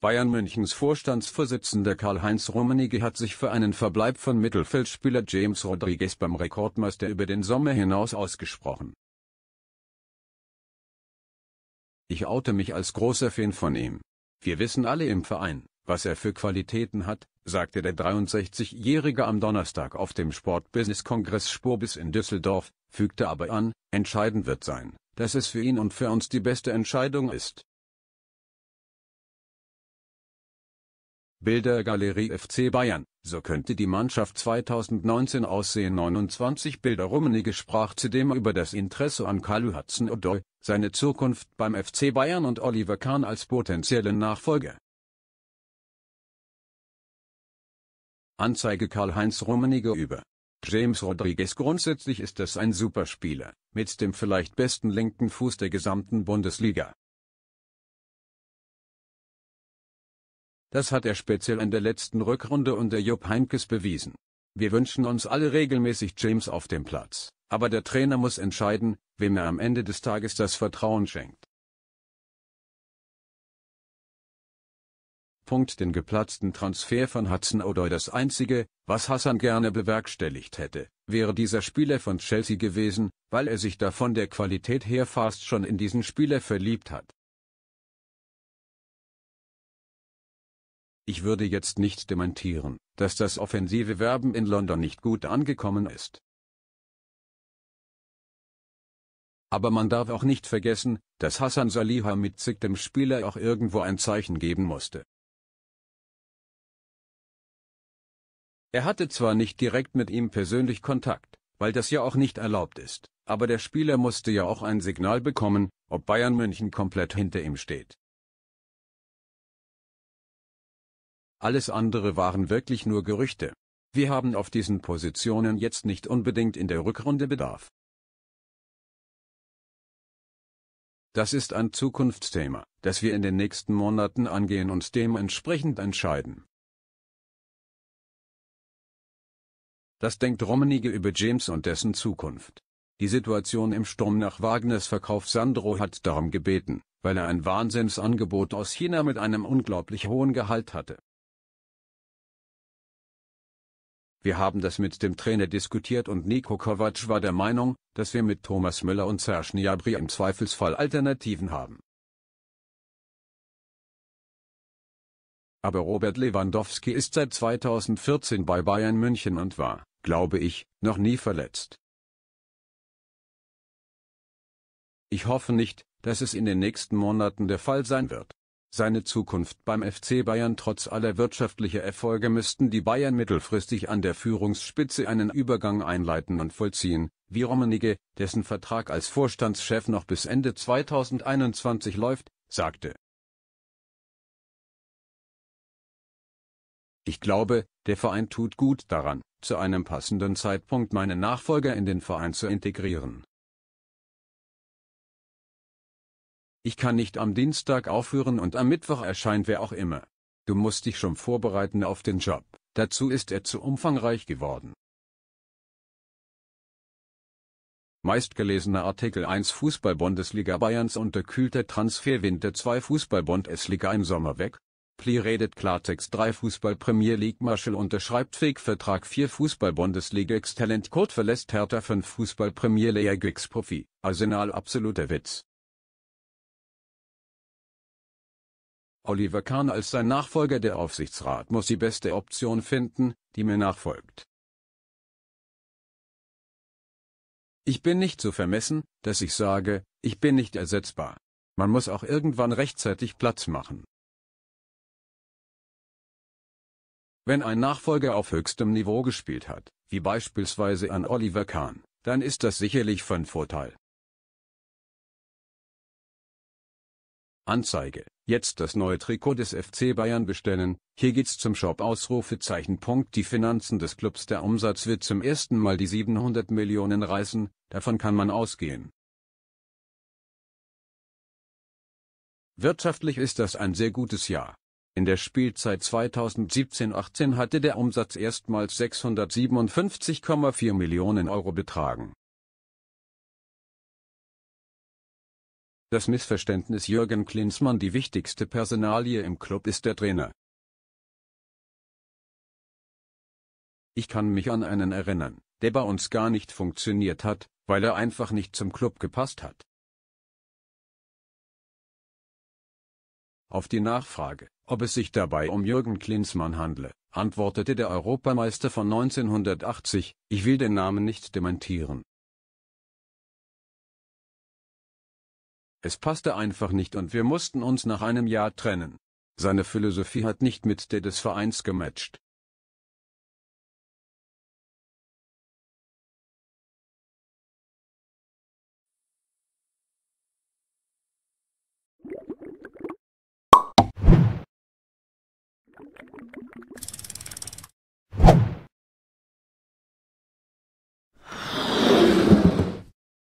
Bayern Münchens Vorstandsvorsitzender Karl-Heinz Rummenigge hat sich für einen Verbleib von Mittelfeldspieler James Rodriguez beim Rekordmeister über den Sommer hinaus ausgesprochen. Ich oute mich als großer Fan von ihm. Wir wissen alle im Verein, was er für Qualitäten hat, sagte der 63-Jährige am Donnerstag auf dem Sportbusiness-Kongress Spurbis in Düsseldorf, fügte aber an, entscheidend wird sein, dass es für ihn und für uns die beste Entscheidung ist. Bildergalerie FC Bayern, so könnte die Mannschaft 2019 aussehen 29 Bilder Rummenigge sprach zudem über das Interesse an Kalu Hudson-Odoi, seine Zukunft beim FC Bayern und Oliver Kahn als potenziellen Nachfolger. Anzeige Karl-Heinz Rummenigge über James Rodriguez Grundsätzlich ist das ein Superspieler, mit dem vielleicht besten linken Fuß der gesamten Bundesliga. Das hat er speziell in der letzten Rückrunde unter Jupp Heinkes bewiesen. Wir wünschen uns alle regelmäßig James auf dem Platz, aber der Trainer muss entscheiden, wem er am Ende des Tages das Vertrauen schenkt. Punkt den geplatzten Transfer von Hudson O'Doy das einzige, was Hassan gerne bewerkstelligt hätte, wäre dieser Spieler von Chelsea gewesen, weil er sich davon der Qualität her fast schon in diesen Spieler verliebt hat. Ich würde jetzt nicht dementieren, dass das offensive Werben in London nicht gut angekommen ist. Aber man darf auch nicht vergessen, dass Hassan Saliha mit Zick dem Spieler auch irgendwo ein Zeichen geben musste. Er hatte zwar nicht direkt mit ihm persönlich Kontakt, weil das ja auch nicht erlaubt ist, aber der Spieler musste ja auch ein Signal bekommen, ob Bayern München komplett hinter ihm steht. Alles andere waren wirklich nur Gerüchte. Wir haben auf diesen Positionen jetzt nicht unbedingt in der Rückrunde Bedarf. Das ist ein Zukunftsthema, das wir in den nächsten Monaten angehen und dementsprechend entscheiden. Das denkt Rummenigge über James und dessen Zukunft. Die Situation im Sturm nach Wagners Verkauf Sandro hat darum gebeten, weil er ein Wahnsinnsangebot aus China mit einem unglaublich hohen Gehalt hatte. Wir haben das mit dem Trainer diskutiert und Niko Kovac war der Meinung, dass wir mit Thomas Müller und Serge Gnabry im Zweifelsfall Alternativen haben. Aber Robert Lewandowski ist seit 2014 bei Bayern München und war, glaube ich, noch nie verletzt. Ich hoffe nicht, dass es in den nächsten Monaten der Fall sein wird. Seine Zukunft beim FC Bayern trotz aller wirtschaftlicher Erfolge müssten die Bayern mittelfristig an der Führungsspitze einen Übergang einleiten und vollziehen, wie Rummenigge, dessen Vertrag als Vorstandschef noch bis Ende 2021 läuft, sagte. Ich glaube, der Verein tut gut daran, zu einem passenden Zeitpunkt meinen Nachfolger in den Verein zu integrieren. Ich kann nicht am Dienstag aufhören und am Mittwoch erscheint wer auch immer. Du musst dich schon vorbereiten auf den Job, dazu ist er zu umfangreich geworden. Meistgelesener Artikel 1 Fußball-Bundesliga Bayerns unterkühlter Transferwinter 2 Fußball-Bundesliga im Sommer weg. Pli redet Klartext 3 Fußball Premier League Marshall unterschreibt Fake-Vertrag 4 Fußball Bundesliga Ex-Talent Kurt verlässt Hertha 5 Fußball Premier League Ex-Profi, Arsenal absoluter Witz. Oliver Kahn als sein Nachfolger der Aufsichtsrat muss die beste Option finden, die mir nachfolgt. Ich bin nicht so vermessen, dass ich sage, ich bin nicht ersetzbar. Man muss auch irgendwann rechtzeitig Platz machen. Wenn ein Nachfolger auf höchstem Niveau gespielt hat, wie beispielsweise an Oliver Kahn, dann ist das sicherlich von Vorteil. Anzeige Jetzt das neue Trikot des FC Bayern bestellen, hier geht's zum Shop Ausrufezeichen. Die Finanzen des Clubs Der Umsatz wird zum ersten Mal die 700 Millionen reißen, davon kann man ausgehen. Wirtschaftlich ist das ein sehr gutes Jahr. In der Spielzeit 2017-18 hatte der Umsatz erstmals 657,4 Millionen Euro betragen. Das Missverständnis Jürgen Klinsmann die wichtigste Personalie im Club ist der Trainer. Ich kann mich an einen erinnern, der bei uns gar nicht funktioniert hat, weil er einfach nicht zum Club gepasst hat. Auf die Nachfrage, ob es sich dabei um Jürgen Klinsmann handle, antwortete der Europameister von 1980, ich will den Namen nicht dementieren. Es passte einfach nicht und wir mussten uns nach einem Jahr trennen. Seine Philosophie hat nicht mit der des Vereins gematcht.